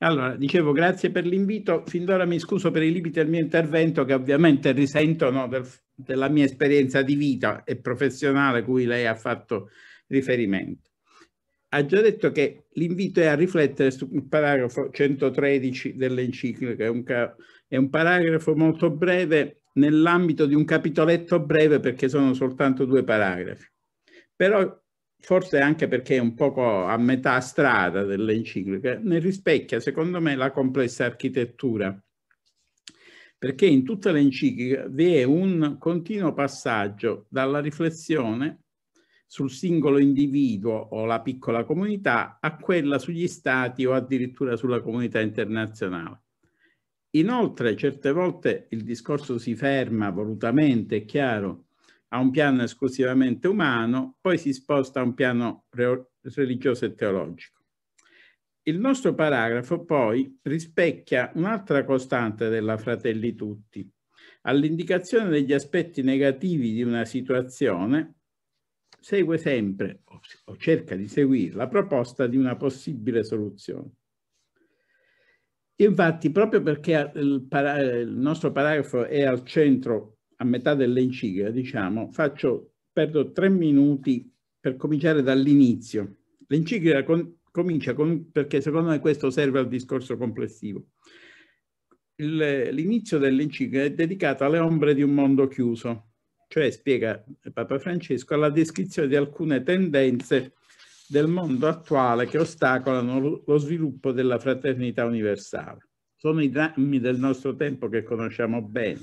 Allora, dicevo grazie per l'invito, fin d'ora mi scuso per i limiti del mio intervento che ovviamente risentono del, della mia esperienza di vita e professionale cui lei ha fatto riferimento. Ha già detto che l'invito è a riflettere sul paragrafo 113 dell'enciclica, è è un paragrafo molto breve nell'ambito di un capitoletto breve perché sono soltanto due paragrafi. Però forse anche perché è un poco a metà strada dell'enciclica, ne rispecchia secondo me la complessa architettura, perché in tutta l'enciclica vi è un continuo passaggio dalla riflessione sul singolo individuo o la piccola comunità a quella sugli stati o addirittura sulla comunità internazionale. Inoltre, certe volte il discorso si ferma volutamente, è chiaro, a un piano esclusivamente umano, poi si sposta a un piano religioso e teologico. Il nostro paragrafo poi rispecchia un'altra costante della Fratelli Tutti. All'indicazione degli aspetti negativi di una situazione segue sempre, o cerca di seguire, la proposta di una possibile soluzione. Infatti, proprio perché il, il nostro paragrafo è al centro a metà dell'enciclica, diciamo, faccio, perdo tre minuti per cominciare dall'inizio. L'enciclica comincia con, perché secondo me questo serve al discorso complessivo. l'inizio dell'enciclica è dedicato alle ombre di un mondo chiuso, cioè spiega Papa Francesco alla descrizione di alcune tendenze del mondo attuale che ostacolano lo sviluppo della fraternità universale. Sono i drammi del nostro tempo che conosciamo bene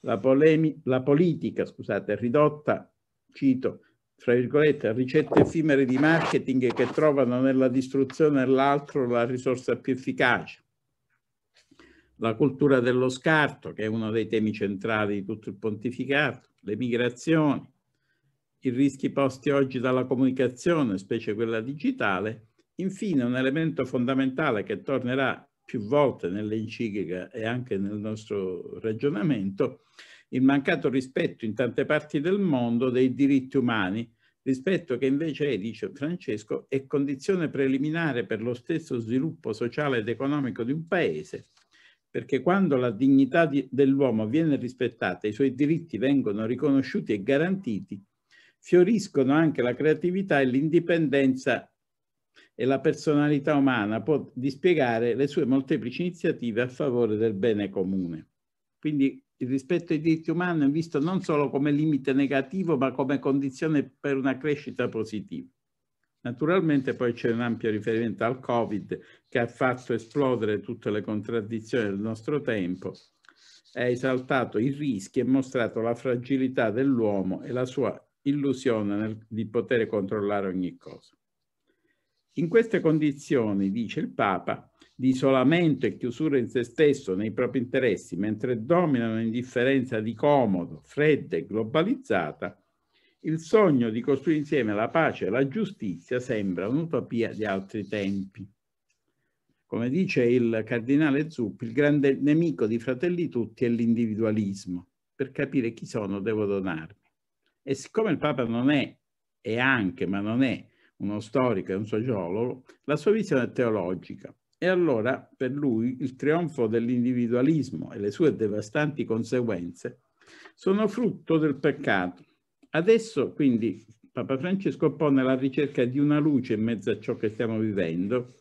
la, la politica scusate, ridotta, cito, tra virgolette, a ricette effimere di marketing che trovano nella distruzione dell'altro la risorsa più efficace. La cultura dello scarto, che è uno dei temi centrali di tutto il pontificato, le migrazioni, i rischi posti oggi dalla comunicazione, specie quella digitale, infine un elemento fondamentale che tornerà più volte nell'enciclica e anche nel nostro ragionamento, il mancato rispetto in tante parti del mondo dei diritti umani, rispetto che invece è, dice Francesco, è condizione preliminare per lo stesso sviluppo sociale ed economico di un paese, perché quando la dignità di, dell'uomo viene rispettata, i suoi diritti vengono riconosciuti e garantiti, fioriscono anche la creatività e l'indipendenza e la personalità umana può dispiegare le sue molteplici iniziative a favore del bene comune. Quindi il rispetto ai diritti umani è visto non solo come limite negativo, ma come condizione per una crescita positiva. Naturalmente poi c'è un ampio riferimento al Covid che ha fatto esplodere tutte le contraddizioni del nostro tempo, ha esaltato i rischi e mostrato la fragilità dell'uomo e la sua illusione nel, di poter controllare ogni cosa. In queste condizioni, dice il Papa, di isolamento e chiusura in se stesso nei propri interessi, mentre domina un'indifferenza di comodo, fredda e globalizzata, il sogno di costruire insieme la pace e la giustizia sembra un'utopia di altri tempi. Come dice il cardinale Zuppi, il grande nemico di fratelli tutti è l'individualismo. Per capire chi sono devo donarmi. E siccome il Papa non è, e anche, ma non è uno storico e un sociologo, la sua visione teologica. E allora per lui il trionfo dell'individualismo e le sue devastanti conseguenze sono frutto del peccato. Adesso quindi Papa Francesco pone la ricerca di una luce in mezzo a ciò che stiamo vivendo,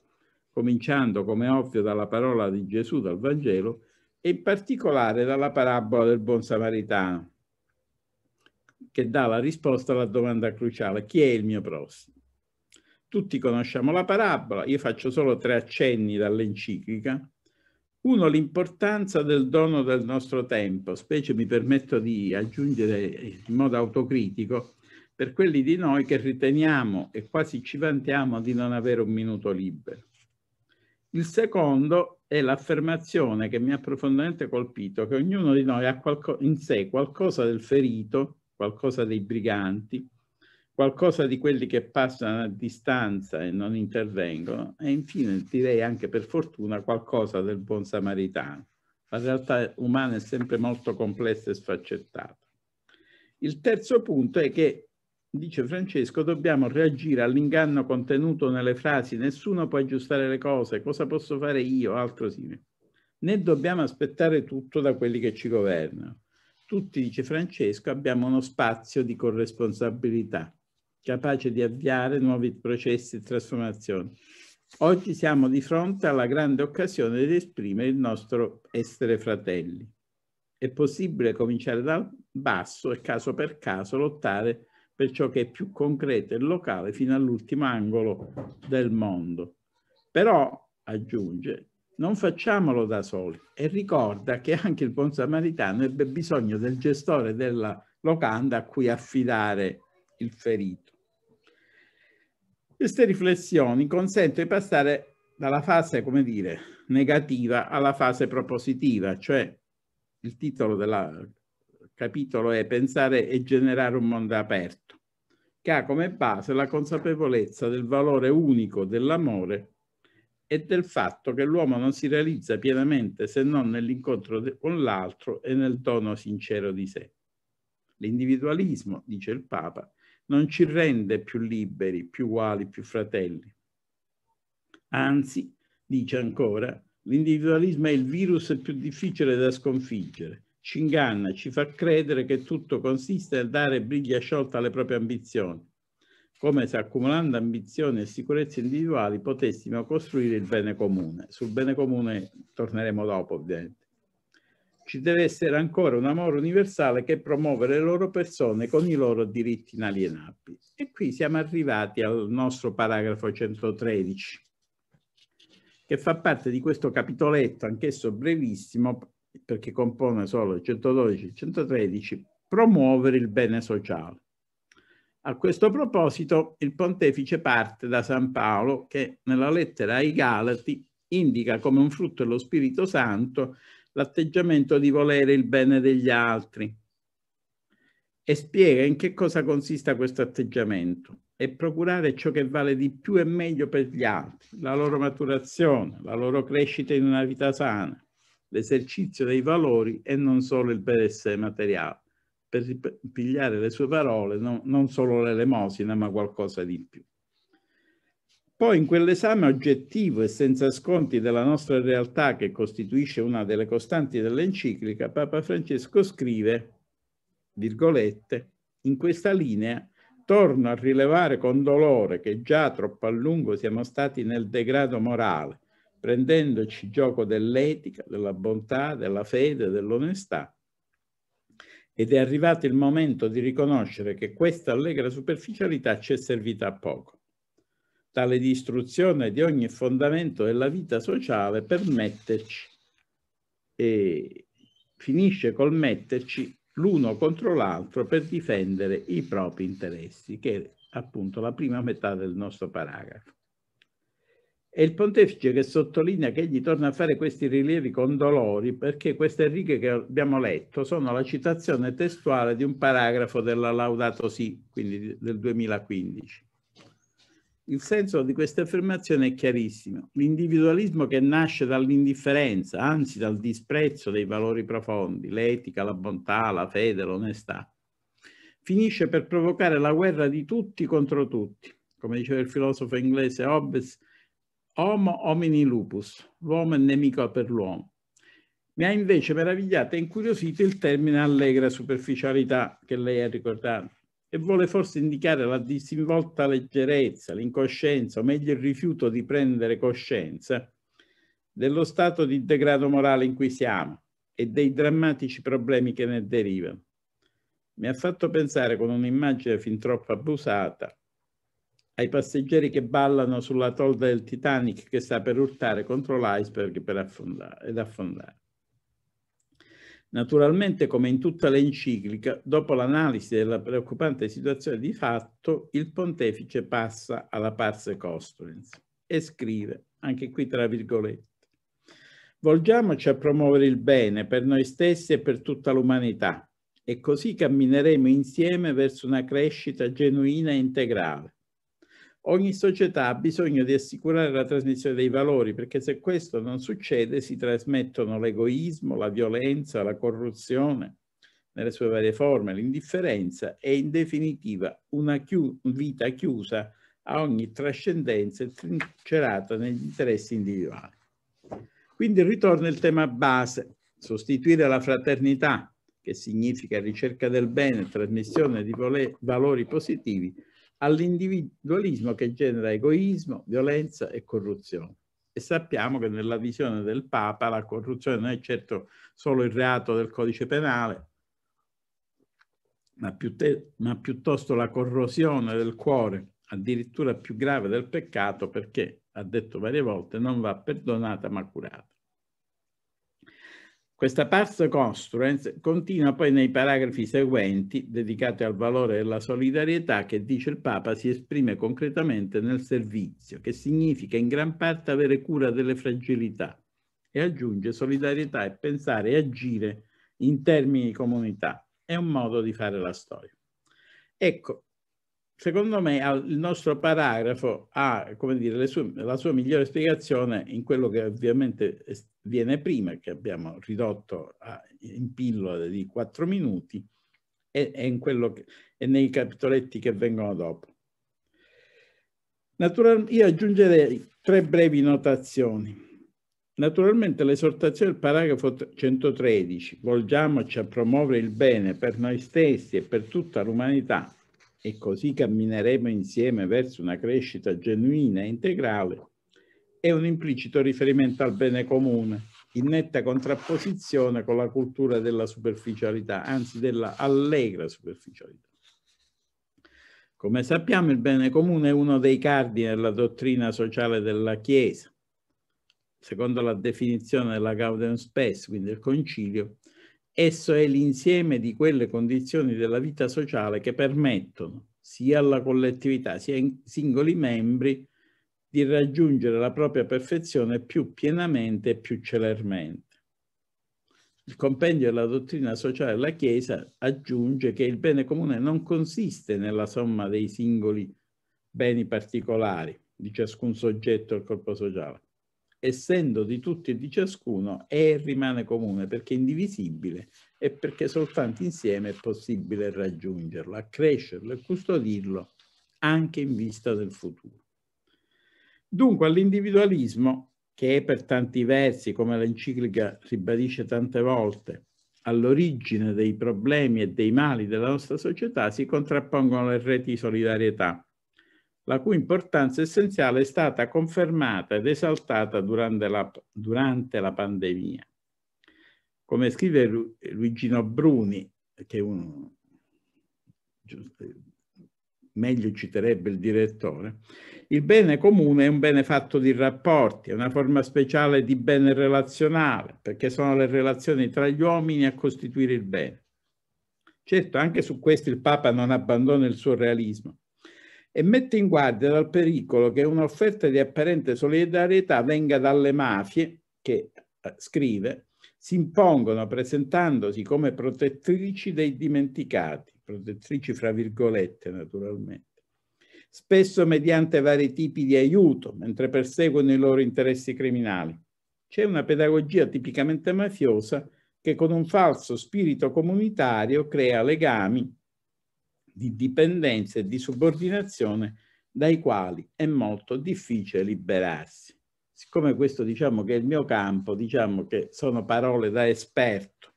cominciando come ovvio dalla parola di Gesù dal Vangelo e in particolare dalla parabola del buon samaritano, che dà la risposta alla domanda cruciale, chi è il mio prossimo? Tutti conosciamo la parabola, io faccio solo tre accenni dall'enciclica. Uno, l'importanza del dono del nostro tempo, specie mi permetto di aggiungere in modo autocritico, per quelli di noi che riteniamo e quasi ci vantiamo di non avere un minuto libero. Il secondo è l'affermazione che mi ha profondamente colpito, che ognuno di noi ha in sé qualcosa del ferito, qualcosa dei briganti, qualcosa di quelli che passano a distanza e non intervengono e infine direi anche per fortuna qualcosa del buon samaritano. La realtà umana è sempre molto complessa e sfaccettata. Il terzo punto è che, dice Francesco, dobbiamo reagire all'inganno contenuto nelle frasi nessuno può aggiustare le cose, cosa posso fare io, altro simile. Né dobbiamo aspettare tutto da quelli che ci governano. Tutti, dice Francesco, abbiamo uno spazio di corresponsabilità capace di avviare nuovi processi e trasformazioni. Oggi siamo di fronte alla grande occasione di esprimere il nostro essere fratelli. È possibile cominciare dal basso e caso per caso lottare per ciò che è più concreto e locale fino all'ultimo angolo del mondo. Però, aggiunge, non facciamolo da soli e ricorda che anche il buon samaritano ebbe bisogno del gestore della locanda a cui affidare il ferito. Queste riflessioni consentono di passare dalla fase, come dire, negativa alla fase propositiva, cioè il titolo del capitolo è Pensare e generare un mondo aperto, che ha come base la consapevolezza del valore unico dell'amore e del fatto che l'uomo non si realizza pienamente se non nell'incontro con l'altro e nel tono sincero di sé. L'individualismo, dice il Papa, non ci rende più liberi, più uguali, più fratelli. Anzi, dice ancora, l'individualismo è il virus più difficile da sconfiggere. Ci inganna, ci fa credere che tutto consiste nel dare briglia sciolta alle proprie ambizioni, come se accumulando ambizioni e sicurezze individuali potessimo costruire il bene comune. Sul bene comune torneremo dopo, ovviamente ci deve essere ancora un amore universale che promuove le loro persone con i loro diritti inalienabili. E qui siamo arrivati al nostro paragrafo 113, che fa parte di questo capitoletto, anch'esso brevissimo, perché compone solo il 112 e il 113, promuovere il bene sociale. A questo proposito il pontefice parte da San Paolo che nella lettera ai Galati indica come un frutto dello Spirito Santo l'atteggiamento di volere il bene degli altri e spiega in che cosa consista questo atteggiamento e procurare ciò che vale di più e meglio per gli altri, la loro maturazione, la loro crescita in una vita sana, l'esercizio dei valori e non solo il benessere materiale. Per pigliare le sue parole, no, non solo l'elemosina, ma qualcosa di più. Poi in quell'esame oggettivo e senza sconti della nostra realtà, che costituisce una delle costanti dell'enciclica, Papa Francesco scrive, virgolette, in questa linea torno a rilevare con dolore che già troppo a lungo siamo stati nel degrado morale, prendendoci gioco dell'etica, della bontà, della fede, dell'onestà. Ed è arrivato il momento di riconoscere che questa allegra superficialità ci è servita a poco. Tale distruzione di ogni fondamento della vita sociale permetterci e finisce col metterci l'uno contro l'altro per difendere i propri interessi, che è appunto la prima metà del nostro paragrafo. È il pontefice che sottolinea che egli torna a fare questi rilievi con dolori perché queste righe che abbiamo letto sono la citazione testuale di un paragrafo della Laudato Si, quindi del 2015. Il senso di questa affermazione è chiarissimo. L'individualismo che nasce dall'indifferenza, anzi dal disprezzo dei valori profondi, l'etica, la bontà, la fede, l'onestà, finisce per provocare la guerra di tutti contro tutti. Come diceva il filosofo inglese Hobbes, homo homini lupus, l'uomo è nemico per l'uomo. Mi ha invece meravigliato e incuriosito il termine allegra superficialità che lei ha ricordato e vuole forse indicare la disinvolta leggerezza, l'incoscienza o meglio il rifiuto di prendere coscienza dello stato di degrado morale in cui siamo e dei drammatici problemi che ne derivano. Mi ha fatto pensare con un'immagine fin troppo abusata ai passeggeri che ballano sulla tolda del Titanic che sta per urtare contro l'iceberg per affondare, ed affondare. Naturalmente, come in tutta l'enciclica, dopo l'analisi della preoccupante situazione di fatto, il pontefice passa alla parse costruens e scrive, anche qui tra virgolette, Volgiamoci a promuovere il bene per noi stessi e per tutta l'umanità e così cammineremo insieme verso una crescita genuina e integrale, Ogni società ha bisogno di assicurare la trasmissione dei valori, perché se questo non succede si trasmettono l'egoismo, la violenza, la corruzione nelle sue varie forme, l'indifferenza e in definitiva una chi vita chiusa a ogni trascendenza e trincerata negli interessi individuali. Quindi ritorna il tema base, sostituire la fraternità, che significa ricerca del bene, trasmissione di valori positivi, all'individualismo che genera egoismo, violenza e corruzione. E sappiamo che nella visione del Papa la corruzione non è certo solo il reato del codice penale, ma, ma piuttosto la corrosione del cuore, addirittura più grave del peccato perché, ha detto varie volte, non va perdonata ma curata. Questa past construence continua poi nei paragrafi seguenti, dedicati al valore della solidarietà, che dice il Papa si esprime concretamente nel servizio, che significa in gran parte avere cura delle fragilità, e aggiunge solidarietà e pensare e agire in termini di comunità. È un modo di fare la storia. Ecco, secondo me il nostro paragrafo ha come dire, sue, la sua migliore spiegazione in quello che ovviamente viene prima, che abbiamo ridotto a, in pillole di quattro minuti, e, e, che, e, nei capitoletti che vengono dopo. Natural, io aggiungerei tre brevi notazioni. Naturalmente l'esortazione del paragrafo 113, volgiamoci a promuovere il bene per noi stessi e per tutta l'umanità, e così cammineremo insieme verso una crescita genuina e integrale, è un implicito riferimento al bene comune, in netta contrapposizione con la cultura della superficialità, anzi della allegra superficialità. Come sappiamo il bene comune è uno dei cardini della dottrina sociale della Chiesa, secondo la definizione della Gaudium Spes, quindi il Concilio, Esso è l'insieme di quelle condizioni della vita sociale che permettono sia alla collettività sia ai singoli membri di raggiungere la propria perfezione più pienamente e più celermente. Il compendio della dottrina sociale della Chiesa aggiunge che il bene comune non consiste nella somma dei singoli beni particolari di ciascun soggetto al corpo sociale, essendo di tutti e di ciascuno, è e rimane comune perché è indivisibile e perché soltanto insieme è possibile raggiungerlo, accrescerlo e custodirlo anche in vista del futuro. Dunque all'individualismo, che è per tanti versi, come l'enciclica ribadisce tante volte, all'origine dei problemi e dei mali della nostra società, si contrappongono le reti di solidarietà, la cui importanza essenziale è stata confermata ed esaltata durante la, durante la pandemia. Come scrive Lu, Luigino Bruni, che un, meglio citerebbe il direttore, il bene comune è un bene fatto di rapporti, è una forma speciale di bene relazionale, perché sono le relazioni tra gli uomini a costituire il bene. Certo, anche su questo il Papa non abbandona il suo realismo e mette in guardia dal pericolo che un'offerta di apparente solidarietà venga dalle mafie che, eh, scrive, si impongono presentandosi come protettrici dei dimenticati, protettrici fra virgolette naturalmente, spesso mediante vari tipi di aiuto mentre perseguono i loro interessi criminali. C'è una pedagogia tipicamente mafiosa che con un falso spirito comunitario crea legami di dipendenza e di subordinazione dai quali è molto difficile liberarsi. Siccome questo diciamo che è il mio campo, diciamo che sono parole da esperto,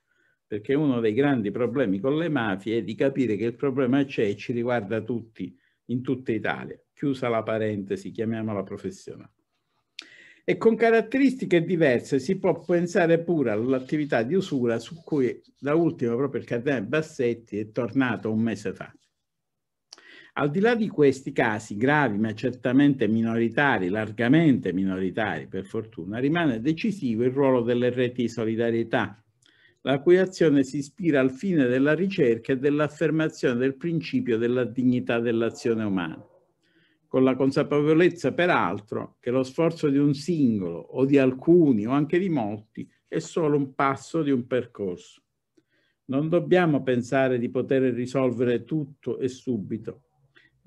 perché uno dei grandi problemi con le mafie è di capire che il problema c'è e ci riguarda tutti, in tutta Italia. Chiusa la parentesi, chiamiamola professionale. E con caratteristiche diverse si può pensare pure all'attività di usura su cui da ultimo proprio il cardinale Bassetti è tornato un mese fa. Al di là di questi casi gravi, ma certamente minoritari, largamente minoritari per fortuna, rimane decisivo il ruolo delle reti di solidarietà, la cui azione si ispira al fine della ricerca e dell'affermazione del principio della dignità dell'azione umana con la consapevolezza peraltro che lo sforzo di un singolo o di alcuni o anche di molti è solo un passo di un percorso. Non dobbiamo pensare di poter risolvere tutto e subito,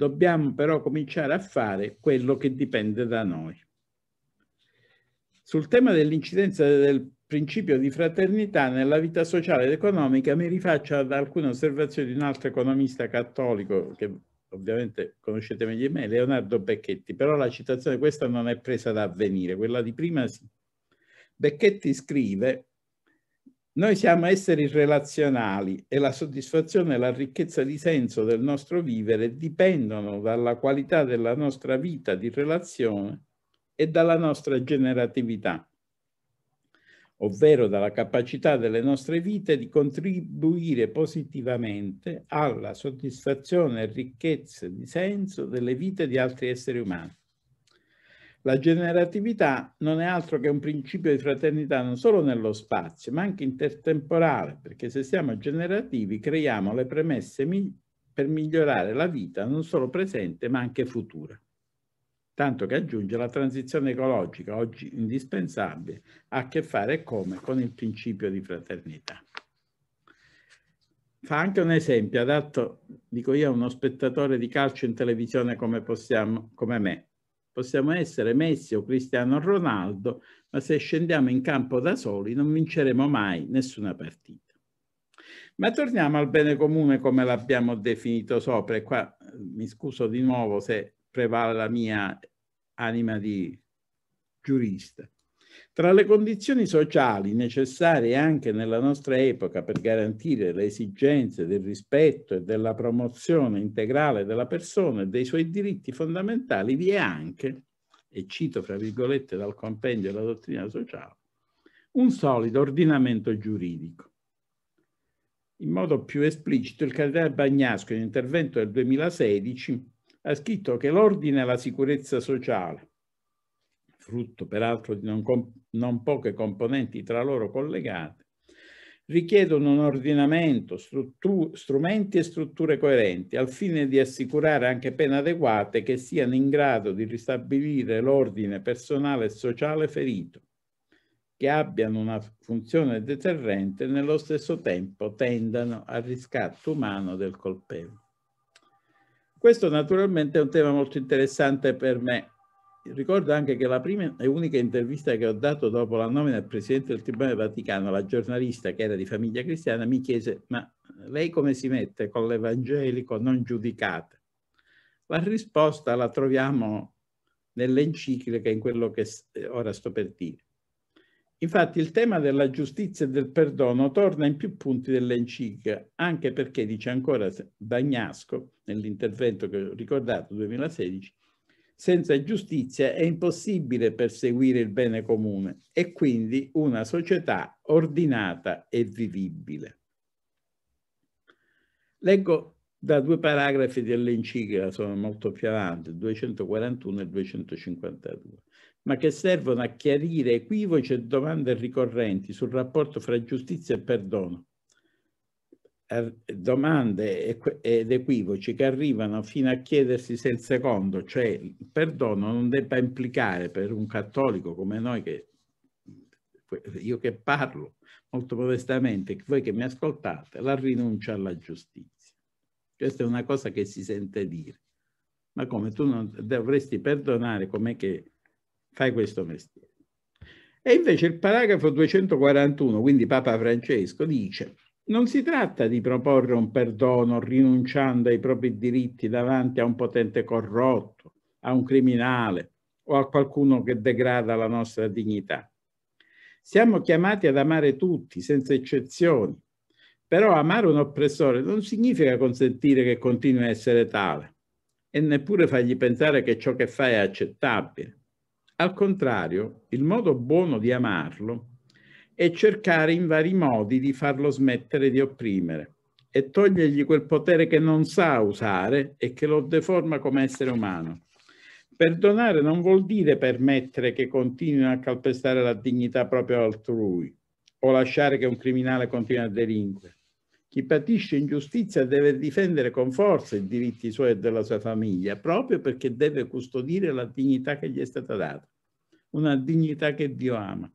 Dobbiamo però cominciare a fare quello che dipende da noi. Sul tema dell'incidenza del principio di fraternità nella vita sociale ed economica mi rifaccio ad alcune osservazioni di un altro economista cattolico che ovviamente conoscete meglio di me, Leonardo Becchetti, però la citazione questa non è presa da avvenire, quella di prima sì. Becchetti scrive noi siamo esseri relazionali e la soddisfazione e la ricchezza di senso del nostro vivere dipendono dalla qualità della nostra vita di relazione e dalla nostra generatività, ovvero dalla capacità delle nostre vite di contribuire positivamente alla soddisfazione e ricchezza di senso delle vite di altri esseri umani. La generatività non è altro che un principio di fraternità non solo nello spazio, ma anche intertemporale, perché se siamo generativi creiamo le premesse mi per migliorare la vita non solo presente, ma anche futura. Tanto che aggiunge la transizione ecologica, oggi indispensabile, ha a che fare come con il principio di fraternità. Fa anche un esempio adatto, dico io, a uno spettatore di calcio in televisione come, possiamo, come me, Possiamo essere Messi o Cristiano Ronaldo, ma se scendiamo in campo da soli non vinceremo mai nessuna partita. Ma torniamo al bene comune come l'abbiamo definito sopra, e qua eh, mi scuso di nuovo se prevale la mia anima di giurista. Tra le condizioni sociali necessarie anche nella nostra epoca per garantire le esigenze del rispetto e della promozione integrale della persona e dei suoi diritti fondamentali vi è anche, e cito fra virgolette dal compendio della dottrina sociale, un solido ordinamento giuridico. In modo più esplicito, il cardinale Bagnasco, in un intervento del 2016, ha scritto che l'ordine e la sicurezza sociale, frutto peraltro di non, non poche componenti tra loro collegate, richiedono un ordinamento, strumenti e strutture coerenti al fine di assicurare anche pene adeguate che siano in grado di ristabilire l'ordine personale e sociale ferito, che abbiano una funzione deterrente e nello stesso tempo tendano al riscatto umano del colpevole. Questo naturalmente è un tema molto interessante per me, ricordo anche che la prima e unica intervista che ho dato dopo la nomina del Presidente del Tribunale Vaticano, la giornalista che era di famiglia cristiana, mi chiese ma eh, lei come si mette con l'evangelico non giudicato? La risposta la troviamo nell'enciclica in quello che eh, ora sto per dire. Infatti il tema della giustizia e del perdono torna in più punti dell'enciclica, anche perché, dice ancora Bagnasco, nell'intervento che ho ricordato, 2016, senza giustizia è impossibile perseguire il bene comune e quindi una società ordinata e vivibile. Leggo da due paragrafi dell'enciclica, sono molto più avanti, 241 e 252, ma che servono a chiarire equivoci e domande ricorrenti sul rapporto fra giustizia e perdono, domande ed equivoci che arrivano fino a chiedersi se il secondo, cioè il perdono, non debba implicare per un cattolico come noi, che, io che parlo molto modestamente, voi che mi ascoltate, la rinuncia alla giustizia. Questa è una cosa che si sente dire. Ma come tu non dovresti perdonare, com'è che fai questo mestiere? E invece il paragrafo 241, quindi Papa Francesco, dice non si tratta di proporre un perdono rinunciando ai propri diritti davanti a un potente corrotto, a un criminale o a qualcuno che degrada la nostra dignità. Siamo chiamati ad amare tutti, senza eccezioni, però amare un oppressore non significa consentire che continui a essere tale e neppure fargli pensare che ciò che fa è accettabile. Al contrario, il modo buono di amarlo e cercare in vari modi di farlo smettere di opprimere e togliergli quel potere che non sa usare e che lo deforma come essere umano. Perdonare non vuol dire permettere che continuino a calpestare la dignità proprio altrui o lasciare che un criminale continui a delinquere. Chi patisce ingiustizia deve difendere con forza i diritti suoi e della sua famiglia, proprio perché deve custodire la dignità che gli è stata data, una dignità che Dio ama.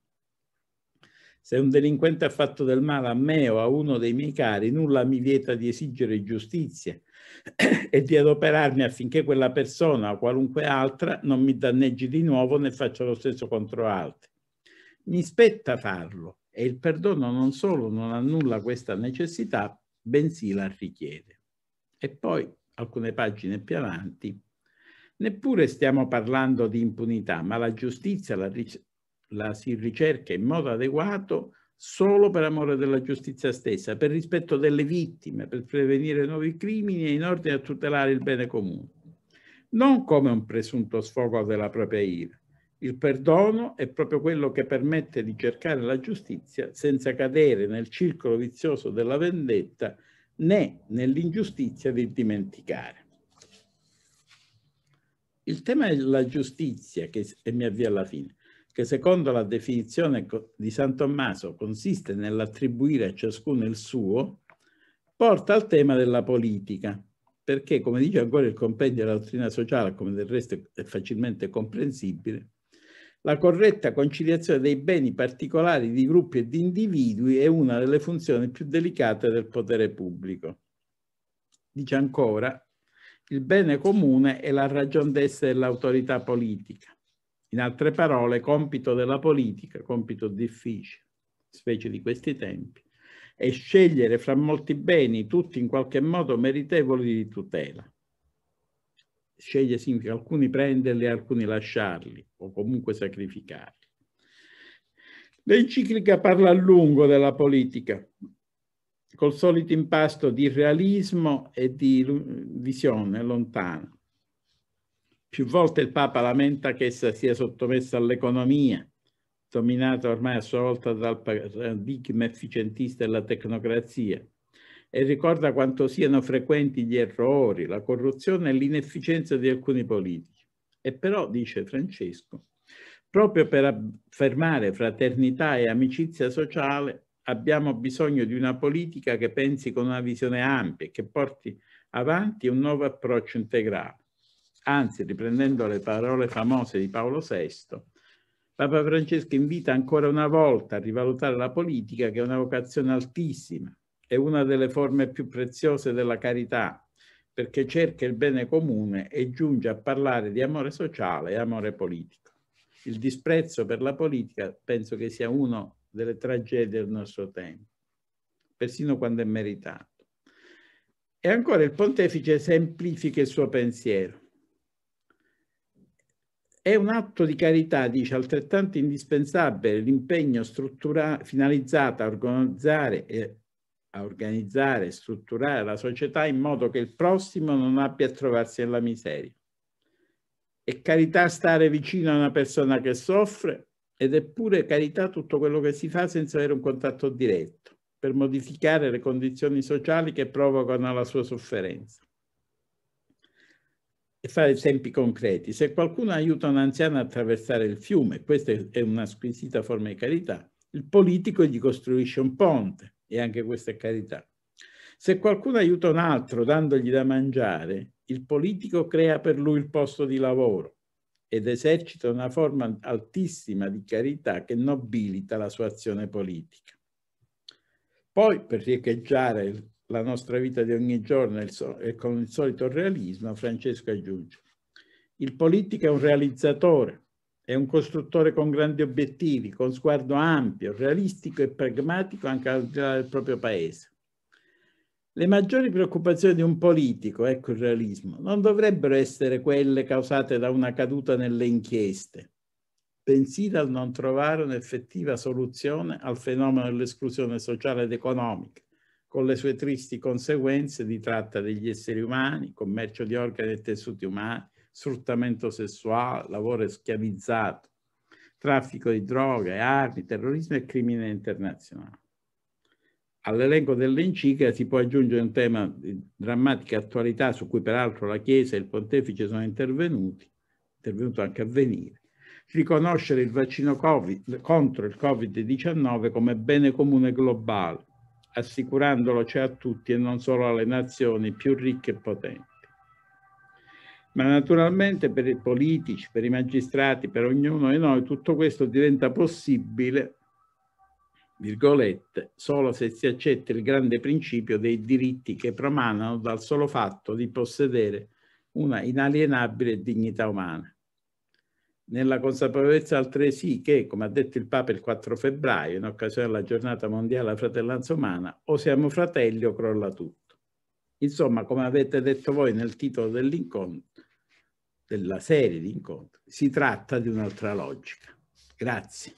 Se un delinquente ha fatto del male a me o a uno dei miei cari, nulla mi vieta di esigere giustizia e di adoperarmi affinché quella persona o qualunque altra non mi danneggi di nuovo né faccia lo stesso contro altri. Mi spetta farlo e il perdono non solo non annulla questa necessità, bensì la richiede. E poi, alcune pagine più avanti, neppure stiamo parlando di impunità, ma la giustizia, la, la si ricerca in modo adeguato solo per amore della giustizia stessa, per rispetto delle vittime, per prevenire nuovi crimini e in ordine a tutelare il bene comune. Non come un presunto sfogo della propria ira. Il perdono è proprio quello che permette di cercare la giustizia senza cadere nel circolo vizioso della vendetta né nell'ingiustizia di dimenticare. Il tema della giustizia, che, e mi avvio alla fine, che secondo la definizione di San Tommaso consiste nell'attribuire a ciascuno il suo, porta al tema della politica, perché come dice ancora il compendio della dottrina sociale, come del resto è facilmente comprensibile, la corretta conciliazione dei beni particolari di gruppi e di individui è una delle funzioni più delicate del potere pubblico. Dice ancora, il bene comune è la ragion d'essere dell'autorità politica. In altre parole, compito della politica, compito difficile, specie di questi tempi, è scegliere fra molti beni, tutti in qualche modo meritevoli di tutela. Scegliere significa alcuni prenderli, alcuni lasciarli o comunque sacrificarli. L'enciclica parla a lungo della politica, col solito impasto di realismo e di visione lontana più volte il Papa lamenta che essa sia sottomessa all'economia, dominata ormai a sua volta dal paradigma efficientista e la tecnocrazia, e ricorda quanto siano frequenti gli errori, la corruzione e l'inefficienza di alcuni politici. E però, dice Francesco, proprio per affermare fraternità e amicizia sociale, abbiamo bisogno di una politica che pensi con una visione ampia e che porti avanti un nuovo approccio integrale Anzi, riprendendo le parole famose di Paolo VI, Papa Francesco invita ancora una volta a rivalutare la politica che è una vocazione altissima, è una delle forme più preziose della carità, perché cerca il bene comune e giunge a parlare di amore sociale e amore politico. Il disprezzo per la politica penso che sia una delle tragedie del nostro tempo, persino quando è meritato. E ancora il pontefice semplifica il suo pensiero è un atto di carità, dice, altrettanto indispensabile l'impegno finalizzato a organizzare, e, a organizzare e strutturare la società in modo che il prossimo non abbia a trovarsi nella miseria. È carità stare vicino a una persona che soffre ed è pure carità tutto quello che si fa senza avere un contatto diretto per modificare le condizioni sociali che provocano la sua sofferenza fare esempi concreti. Se qualcuno aiuta un anziano a attraversare il fiume, questa è una squisita forma di carità, il politico gli costruisce un ponte e anche questa è carità. Se qualcuno aiuta un altro dandogli da mangiare, il politico crea per lui il posto di lavoro ed esercita una forma altissima di carità che nobilita la sua azione politica. Poi, per riecheggiare la nostra vita di ogni giorno e con il solito realismo Francesco aggiunge. Il politico è un realizzatore, è un costruttore con grandi obiettivi, con sguardo ampio, realistico e pragmatico anche al di là del proprio paese. Le maggiori preoccupazioni di un politico, ecco il realismo, non dovrebbero essere quelle causate da una caduta nelle inchieste, bensì dal non trovare un'effettiva soluzione al fenomeno dell'esclusione sociale ed economica con le sue tristi conseguenze di tratta degli esseri umani, commercio di organi e tessuti umani, sfruttamento sessuale, lavoro schiavizzato, traffico di droga e armi, terrorismo e crimine internazionale. All'elenco dell'enciclica si può aggiungere un tema di drammatica attualità su cui peraltro la Chiesa e il Pontefice sono intervenuti, intervenuto anche a venire, riconoscere il vaccino COVID, contro il Covid-19 come bene comune globale, assicurandolo cioè a tutti e non solo alle nazioni più ricche e potenti. Ma naturalmente per i politici, per i magistrati, per ognuno di noi, tutto questo diventa possibile, virgolette, solo se si accetta il grande principio dei diritti che promanano dal solo fatto di possedere una inalienabile dignità umana nella consapevolezza altresì che, come ha detto il Papa il 4 febbraio, in occasione della giornata mondiale della fratellanza umana, o siamo fratelli o crolla tutto. Insomma, come avete detto voi nel titolo dell'incontro, della serie di incontri, si tratta di un'altra logica. Grazie.